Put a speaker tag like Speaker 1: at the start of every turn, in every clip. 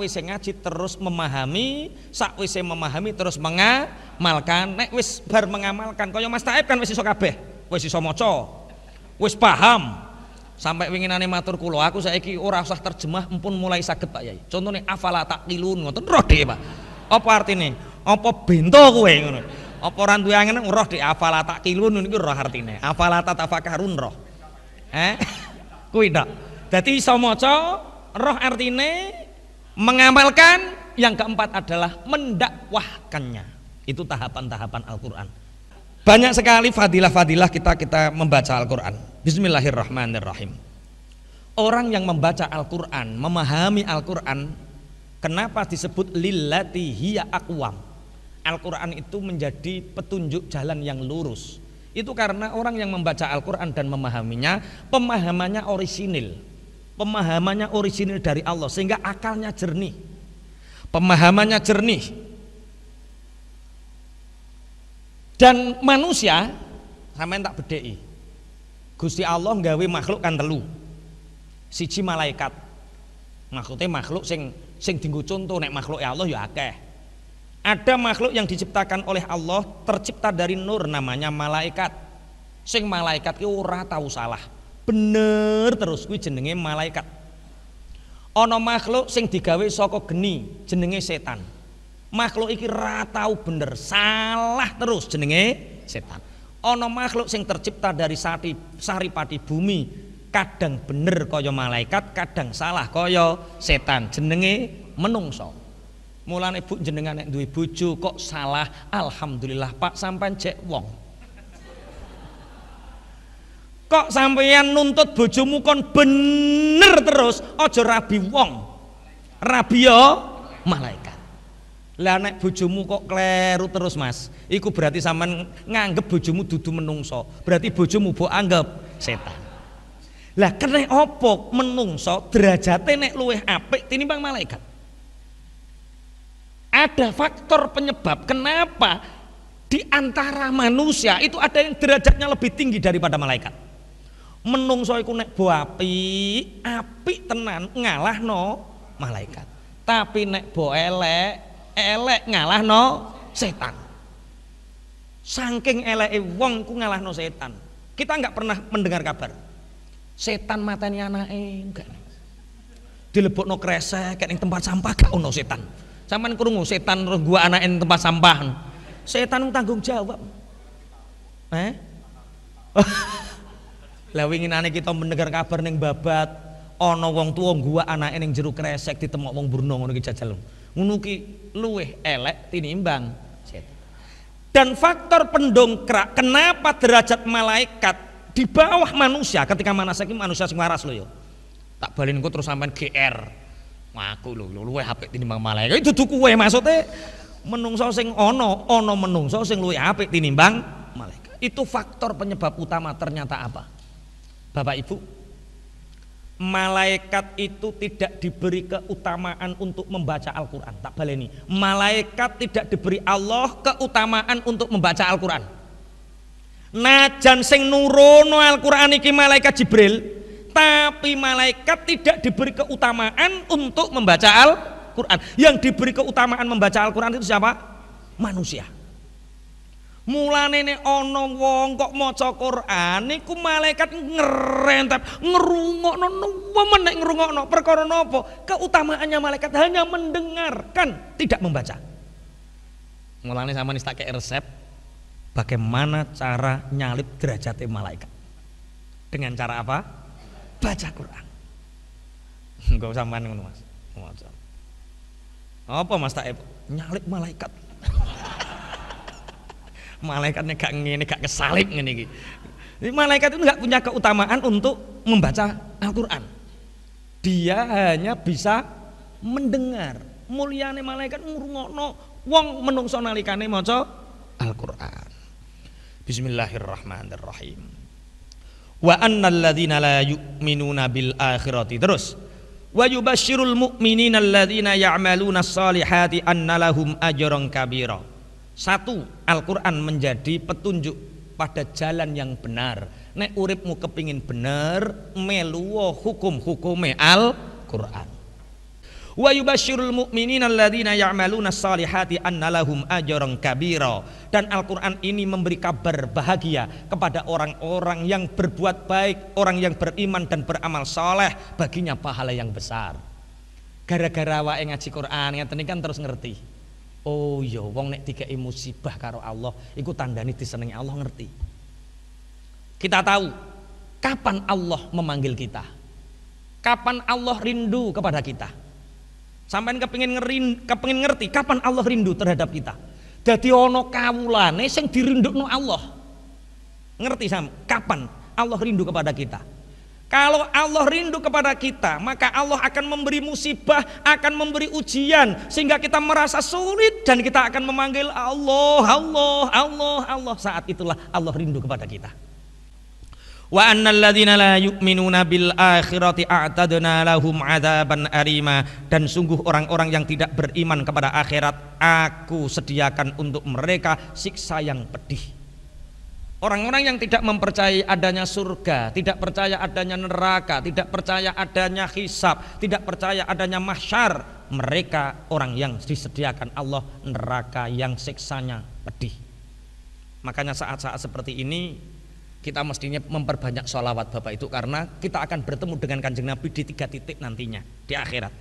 Speaker 1: wis ngaji terus memahami, sakwise memahami terus mengamalkan. Nek wis bar mengamalkan, kaya Mas Taib kan wis iso kabeh, wis iso maca, wis paham. Sampai winginane matur kulo. aku saiki ora usah terjemah empun mulai saket Pak Yai. Contohnya afala kilun, ngoten roh deh Pak. Apa artine? Apa bento kowe ngono? Apa orang duwe angen roh dhek afala kilun, niku roh artine. Afala tatafakarun roh. Eh? Kuwi ndak. Jadi iso maca roh artine mengamalkan, yang keempat adalah mendakwahkannya. Itu tahapan-tahapan Al-Qur'an. Banyak sekali fadilah-fadilah kita kita membaca Al-Qur'an. Bismillahirrahmanirrahim. Orang yang membaca Al-Qur'an, memahami Al-Qur'an, kenapa disebut lillati hiya aqwam? Al-Qur'an itu menjadi petunjuk jalan yang lurus. Itu karena orang yang membaca Al-Quran dan memahaminya, pemahamannya orisinil pemahamannya orisinil dari Allah sehingga akalnya jernih pemahamannya jernih dan manusia sama tak bedei Gusti Allah nggawe makhluk kan telu siji malaikat maksudnya makhluk sing sing dinggo contoh nek makhluk ya Allah ya akeh ada makhluk yang diciptakan oleh Allah tercipta dari nur namanya malaikat sing malaikat ki ora tahu salah bener terus kuwi jenenge malaikat ana makhluk sing digawe saka geni jenenge setan makhluk iki ratau bener salah terus jenenge setan ana makhluk sing tercipta dari sari saripati bumi kadang bener kaya malaikat kadang salah kaya setan jenenge menungso mulane bu jenengan nek duwe bojo kok salah alhamdulillah Pak Sampan Cek wong Kok sampeyan nuntut bojomu kon bener terus aja rabi wong. Rabi yo ya, malaikat. Lah nek bojomu kok kleru terus, Mas. Iku berarti sampean nganggep bojomu dudu menungso. Berarti bojomu mbok anggap setan. Lah kene opo menungso derajate nek luwih apik tinimbang malaikat. Ada faktor penyebab kenapa di antara manusia itu ada yang derajatnya lebih tinggi daripada malaikat menungso iku nek bo api api tenan ngalahno malaikat tapi nek bo elek elek ngalahno setan saking eleke wong ku ngalahno setan kita nggak pernah mendengar kabar setan mateni anake enggak dilebokno kresek ning tempat sampah gak ono setan sampean krungu setan terus gua anake tempat sampah setan tanggung jawab eh Lah winginane kita mendengar kabar ning babat ono wong tuwa gua anake ning jeruk kresek ditemok wong Burno ngono ki jajal. Ngono ki luwih elek tinimbang setan. Dan faktor pendongkrak kenapa derajat malaikat di bawah manusia ketika mana ki manusia sing waras lho yo. Ya. Tak balin ku terus sampean GR. Aku lho luweh apik tinimbang malaikat. Itu dudu maksud maksude menungso sing ana ana menungso sing luweh apik tinimbang malaikat. Itu faktor penyebab utama ternyata apa? Bapak Ibu, malaikat itu tidak diberi keutamaan untuk membaca Al-Quran. Tak baleni. Malaikat tidak diberi Allah keutamaan untuk membaca Al-Quran. Najan sing nurono Al-Quran iki malaikat Jibril, tapi malaikat tidak diberi keutamaan untuk membaca Al-Quran. Yang diberi keutamaan membaca Al-Quran itu siapa? Manusia. Mulane nek onong wong kok maca Quran niku malaikat ngerentep, ngrungokno nemen nek ngrungokno perkara napa? Keutamaannya malaikat hanya mendengarkan, tidak membaca. Mulane sama nista ke resep bagaimana cara nyalip derajat malaikat. Dengan cara apa? Baca Quran. Enggak usah main ngono, Mas. Apa Mas tak nyalip malaikat? malaikatnya gak ngene gak kesalip ngene iki malaikat itu nggak punya keutamaan untuk membaca Al-Quran dia hanya bisa mendengar muliane malaikat ngrungokno wong menungso nalikane maca Al-Qur'an Bismillahirrahmanirrahim Wa annal ladzina la yu'minuna bil akhirati terus Wa yubashshirul mu'minina alladzina ya'maluna as-solihati anna lahum ajran kabira satu, Al-Quran menjadi petunjuk pada jalan yang benar. Nek uripmu kepingin benar, meluwo hukum-hukume Al-Quran. Wa yubashirul mu'minin alladhina ya'maluna salihati anna lahum ajaran kabira. Dan Al-Qur'an ini memberi kabar bahagia kepada orang-orang yang berbuat baik, orang yang beriman dan beramal saleh, baginya pahala yang besar. Gara-gara wae ngaji Qur'an, ngeten kan terus ngerti. Oh ya wong nek emosi musibah karo Allah iku tandani disenengi Allah ngerti. Kita tahu kapan Allah memanggil kita. Kapan Allah rindu kepada kita. Sampai kepengin ngerin, kepengin ngerti kapan Allah rindu terhadap kita. Jadi ono kawulane sing dirindukno Allah. Ngerti sam? Kapan Allah rindu kepada kita? Kalau Allah rindu kepada kita, maka Allah akan memberi musibah, akan memberi ujian sehingga kita merasa sulit dan kita akan memanggil Allah, Allah, Allah, Allah. Saat itulah Allah rindu kepada kita. Wa annalladzina la yu'minuna bil akhirati a'tadna lahum adzaban arima dan sungguh orang-orang yang tidak beriman kepada akhirat aku sediakan untuk mereka siksa yang pedih. Orang-orang yang tidak mempercayai adanya surga, tidak percaya adanya neraka, tidak percaya adanya hisab, tidak percaya adanya mahsyar, mereka orang yang disediakan Allah neraka yang siksanya pedih. Makanya saat-saat seperti ini kita mestinya memperbanyak sholawat Bapak itu karena kita akan bertemu dengan kanjeng Nabi di tiga titik nantinya di akhirat.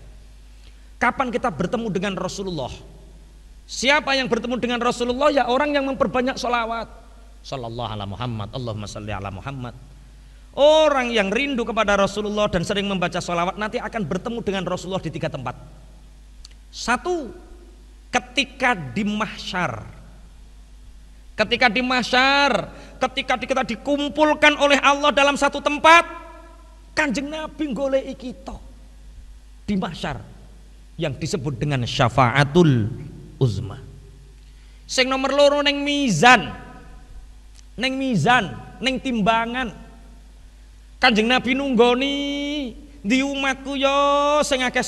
Speaker 1: Kapan kita bertemu dengan Rasulullah? Siapa yang bertemu dengan Rasulullah? Ya orang yang memperbanyak sholawat. Sallallahu ala Muhammad Allahumma salli ala Muhammad Orang yang rindu kepada Rasulullah dan sering membaca sholawat nanti akan bertemu dengan Rasulullah di tiga tempat Satu ketika di mahsyar ketika di mahsyar ketika kita dikumpulkan oleh Allah dalam satu tempat kanjeng Nabi ngolei kita di mahsyar yang disebut dengan syafaatul uzma sing nomor loro neng mizan neng mizan, neng timbangan. Kanjeng Nabi nunggoni di umatku yo sing akeh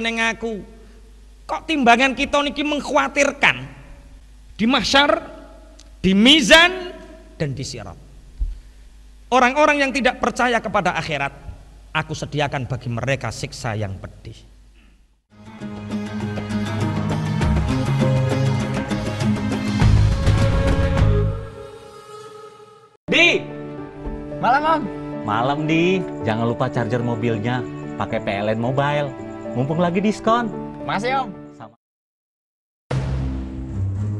Speaker 1: neng aku. Kok timbangan kita niki mengkhawatirkan? Di mahsyar, di mizan dan di sirat. Orang-orang yang tidak percaya kepada akhirat, aku sediakan bagi mereka siksa yang pedih.
Speaker 2: Di. Malam, Om.
Speaker 1: Malam, Di. Jangan lupa charger mobilnya. Pakai PLN Mobile. Mumpung lagi diskon. Masih Om. Sama.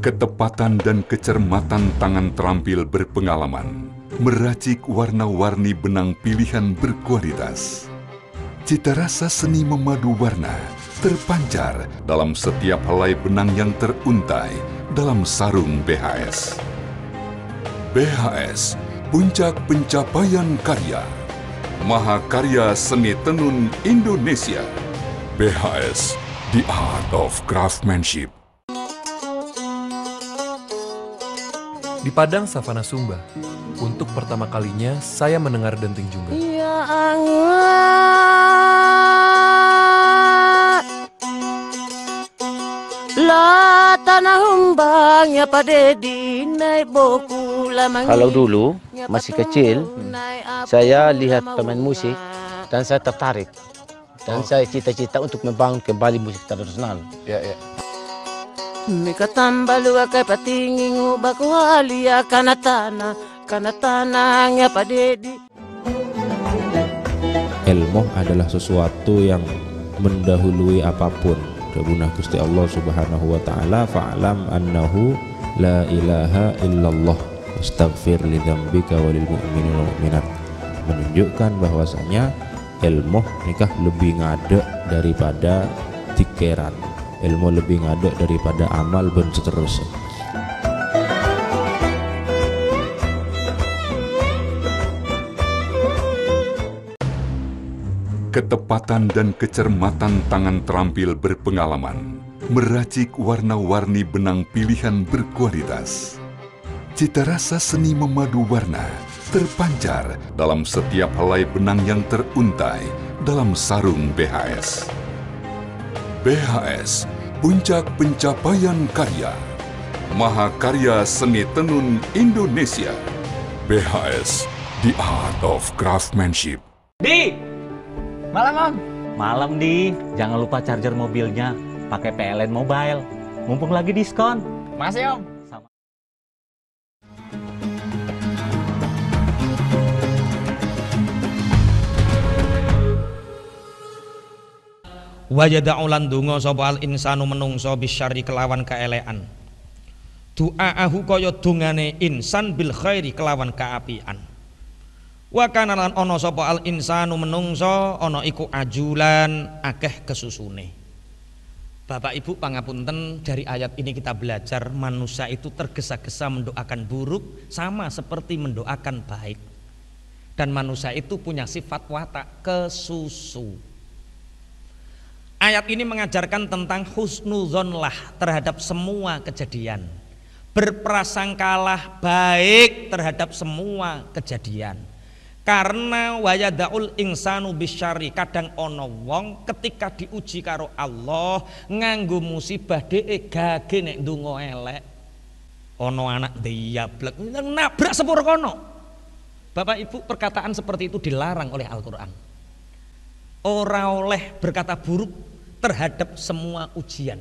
Speaker 2: Ketepatan dan kecermatan tangan terampil berpengalaman meracik warna-warni benang pilihan berkualitas. Cita rasa seni memadu warna terpancar dalam setiap helai benang yang teruntai dalam sarung BHS. BHS Puncak Pencapaian Karya Mahakarya Seni Tenun Indonesia BHS The Art of Craftsmanship Di Padang Savana Sumba, untuk pertama kalinya saya mendengar denting jungga. Ya Allah.
Speaker 1: Kalau dulu masih kecil, hmm, saya lihat pemain musik dan saya tertarik. Dan oh. saya cita-cita untuk membangun kembali musik tradisional. Ya, ya. Mika tambalu akai patingin ubaku ya kana tanah, kana tanahnya Pak di Ilmu adalah sesuatu yang mendahului apapun Rabbuna Gusti Allah Subhanahu wa taala fa'lam annahu la ilaha illallah astaghfir li dzambika walil mu'minin wal mu'minat menunjukkan bahwasanya ilmu nikah lebih ngadek daripada dikeran ilmu lebih ngadek daripada amal dan seterusnya
Speaker 2: Ketepatan dan kecermatan tangan terampil berpengalaman meracik warna-warni benang pilihan berkualitas. Cita rasa seni memadu warna terpancar dalam setiap helai benang yang teruntai dalam sarung BHS. BHS, puncak pencapaian karya. maha karya Seni Tenun Indonesia. BHS, The Art of Craftsmanship. Di Malam, Om.
Speaker 1: Malam, Di. Jangan lupa charger mobilnya. Pakai PLN Mobile. Mumpung lagi diskon. Makasih, Om. wajah Wajada dungo sopal insanu menungso bisyari kelawan kaelean. Du'aahu kaya dungane insan bil khairi kelawan keapian Wa ono sopo al insanu menungso ono iku ajulan akeh kesusune. Bapak Ibu pangapunten dari ayat ini kita belajar manusia itu tergesa-gesa mendoakan buruk sama seperti mendoakan baik. Dan manusia itu punya sifat watak kesusu. Ayat ini mengajarkan tentang husnuzonlah terhadap semua kejadian. Berprasangkalah baik terhadap semua kejadian karena wayadaul insanu bisyari kadang ono wong ketika diuji karo Allah nganggu musibah dhek gage nek dungo elek ono anak diablek nabrak sepur kono Bapak Ibu perkataan seperti itu dilarang oleh Al-Qur'an ora oleh berkata buruk terhadap semua ujian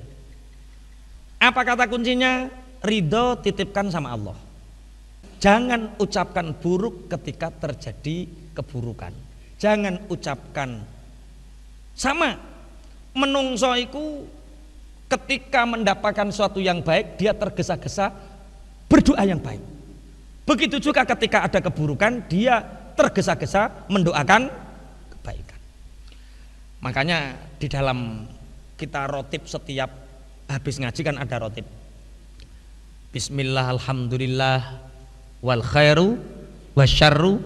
Speaker 1: apa kata kuncinya ridho titipkan sama Allah Jangan ucapkan buruk ketika terjadi keburukan. Jangan ucapkan sama Menungsoiku ketika mendapatkan suatu yang baik dia tergesa-gesa berdoa yang baik. Begitu juga ketika ada keburukan dia tergesa-gesa mendoakan kebaikan. Makanya di dalam kita rotip setiap habis ngaji kan ada rotip. Bismillah, Alhamdulillah, wal khairu wasyarru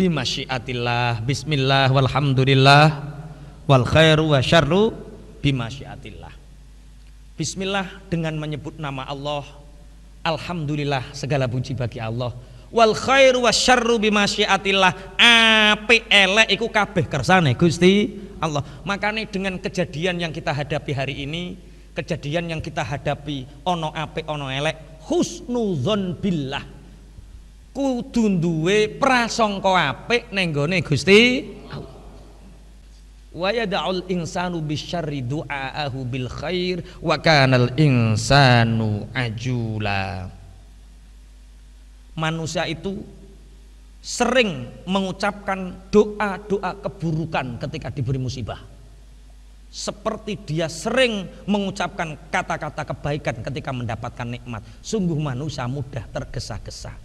Speaker 1: masyiatillah bismillah walhamdulillah wal khairu wasyarru masyiatillah bismillah dengan menyebut nama Allah alhamdulillah segala puji bagi Allah wal khairu wasyarru masyiatillah api elek iku kabeh kersane Gusti Allah makanya dengan kejadian yang kita hadapi hari ini kejadian yang kita hadapi ono api ono elek husnuzon billah kudu duwe prasangka apik ning gone Gusti Allah. Wa yad'ul insanu bisyarri du'aahu bil khair wa kanal insanu ajula. Manusia itu sering mengucapkan doa-doa keburukan ketika diberi musibah. Seperti dia sering mengucapkan kata-kata kebaikan ketika mendapatkan nikmat. Sungguh manusia mudah tergesa-gesa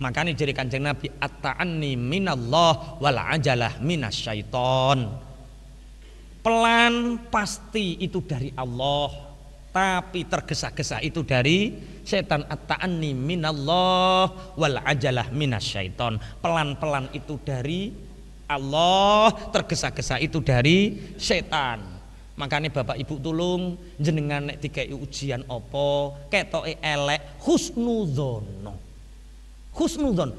Speaker 1: Makanya jadikan kanjeng Nabi at-ta'anni minallah wal ajalah syaiton Pelan pasti itu dari Allah, tapi tergesa-gesa itu dari setan at-ta'anni minallah wal ajalah syaiton Pelan-pelan itu dari Allah, tergesa-gesa itu dari setan. Makanya Bapak Ibu tulung jenengan nek dikai ujian opo, ketoke elek husnudzono Khusnudon.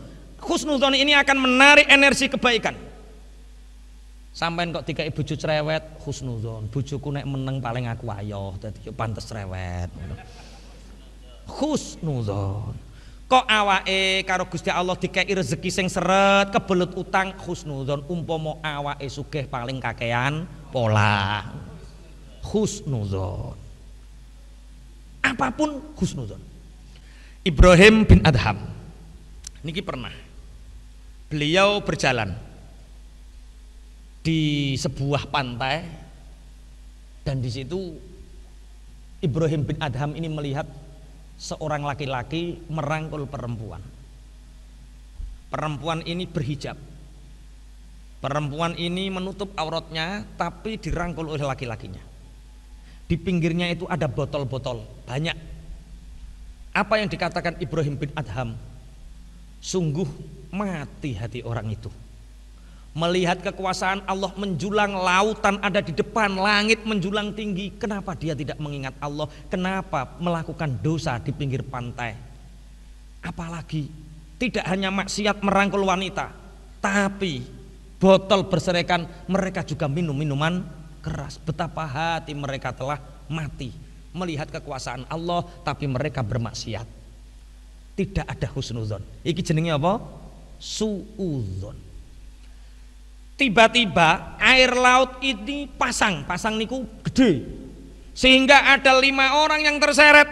Speaker 1: Khusnudon ini akan menarik energi kebaikan. Sampai kok tiga ibu cucu cerewet, khusnudon. Bujuku nek meneng paling aku ayoh, jadi pantas cerewet. Khusnudon. Kok awae, karo Gusti Allah dikei rezeki sing seret, kebelet utang khusnudon umpomo awae sugih paling kakean pola. Khusnudon. Apapun khusnudon. Ibrahim bin Adham niki pernah beliau berjalan di sebuah pantai dan di situ Ibrahim bin Adham ini melihat seorang laki-laki merangkul perempuan. Perempuan ini berhijab. Perempuan ini menutup auratnya tapi dirangkul oleh laki-lakinya. Di pinggirnya itu ada botol-botol banyak. Apa yang dikatakan Ibrahim bin Adham? Sungguh mati hati orang itu. Melihat kekuasaan Allah menjulang lautan ada di depan, langit menjulang tinggi. Kenapa dia tidak mengingat Allah? Kenapa melakukan dosa di pinggir pantai? Apalagi tidak hanya maksiat merangkul wanita, tapi botol berserakan mereka juga minum minuman keras. Betapa hati mereka telah mati melihat kekuasaan Allah, tapi mereka bermaksiat tidak ada husnuzon. Iki jenenge apa? Suuzon. Tiba-tiba air laut ini pasang, pasang niku gede. Sehingga ada lima orang yang terseret.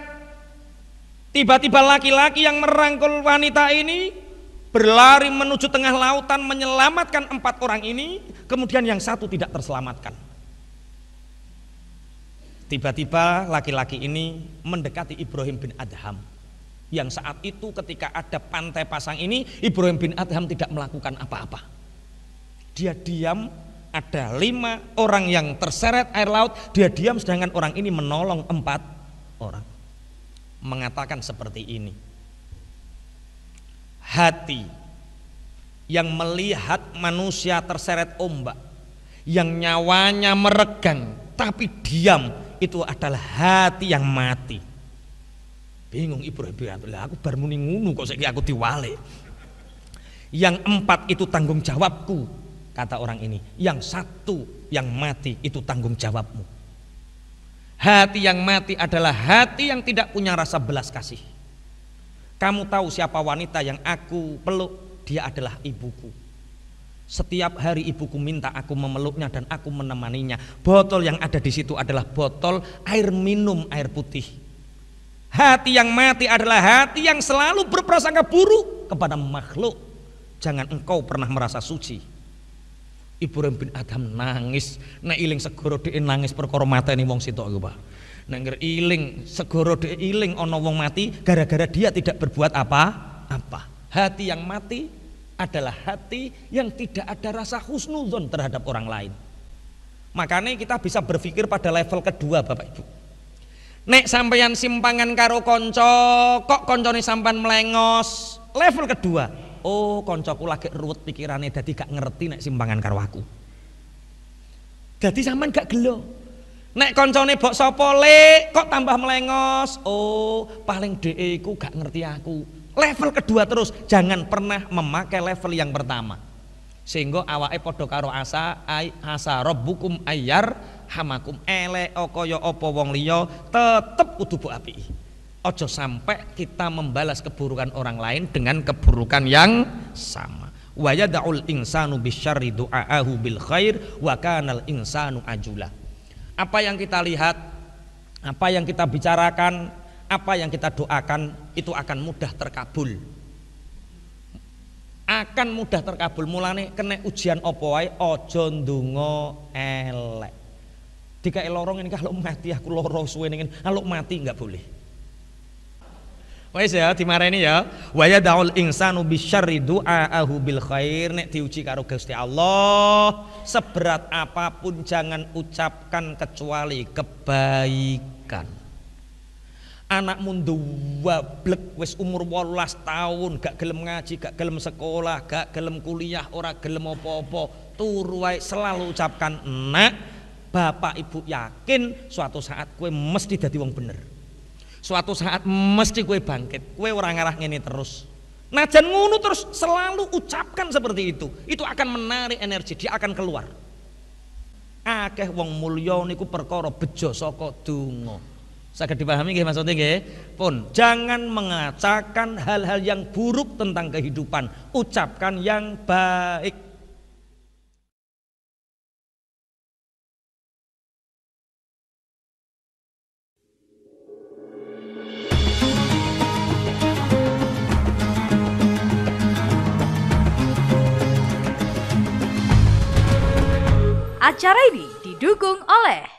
Speaker 1: Tiba-tiba laki-laki yang merangkul wanita ini berlari menuju tengah lautan menyelamatkan empat orang ini, kemudian yang satu tidak terselamatkan. Tiba-tiba laki-laki ini mendekati Ibrahim bin Adham yang saat itu ketika ada pantai pasang ini Ibrahim bin Adham tidak melakukan apa-apa. Dia diam, ada lima orang yang terseret air laut, dia diam sedangkan orang ini menolong empat orang. Mengatakan seperti ini. Hati yang melihat manusia terseret ombak, yang nyawanya meregang tapi diam, itu adalah hati yang mati Bingung Ibu Rebianto, lah aku bar muni ngunu kok saya aku diwale. Yang empat itu tanggung jawabku, kata orang ini. Yang satu yang mati itu tanggung jawabmu. Hati yang mati adalah hati yang tidak punya rasa belas kasih. Kamu tahu siapa wanita yang aku peluk? Dia adalah ibuku. Setiap hari ibuku minta aku memeluknya dan aku menemaninya. Botol yang ada di situ adalah botol air minum air putih Hati yang mati adalah hati yang selalu berprasangka buruk kepada makhluk. Jangan engkau pernah merasa suci. Ibu bin Adam nangis, nek iling segoro dia nangis perkara mateni wong sitok iku, Pak. Nek iling segoro dia iling ana wong mati gara-gara dia tidak berbuat apa-apa. Hati yang mati adalah hati yang tidak ada rasa husnuzon terhadap orang lain. Makanya kita bisa berpikir pada level kedua Bapak Ibu Nek sampeyan simpangan karo konco, kok koncone sampan melengos. Level kedua, oh koncoku lagi ruwet pikirannya dadi gak ngerti nek simpangan karo aku. Dadi sampean gak gelo. Nek koncone bok sapa kok tambah melengos. Oh, paling deku gak ngerti aku. Level kedua terus, jangan pernah memakai level yang pertama sehingga awake padha karo asa ai asa rabbukum ayyar hamakum elek kaya apa wong liya tetep kudu mbok api ojo sampai kita membalas keburukan orang lain dengan keburukan yang sama wa yad'ul insanu bisyarri du'aahu bil khair wa kanal insanu ajula apa yang kita lihat apa yang kita bicarakan apa yang kita doakan itu akan mudah terkabul akan mudah terkabul mulane kena ujian opo wae aja ndonga elek Dika lorong ini kalau mati aku loro suwe ini kalau mati nggak boleh Wes ya dimarahi ya wa yad'ul insanu bisyarri du'aahu bil khair nek diuji karo Gusti Allah seberat apapun jangan ucapkan kecuali kebaikan anakmu blek wis umur 18 tahun gak gelem ngaji, gak gelem sekolah, gak gelem kuliah, ora gelem apa-apa, turu selalu ucapkan enak, Bapak Ibu yakin suatu saat kue mesti jadi wong bener. Suatu saat mesti kue bangkit, kue orang ngarah ngene terus. Najan ngunu terus selalu ucapkan seperti itu. Itu akan menarik energi, dia akan keluar. Akeh wong mulya niku perkara bejo saka dungo saya dipahami gak maksudnya gak? Pun jangan mengacakan hal-hal yang buruk tentang kehidupan, ucapkan yang baik. Acara ini didukung oleh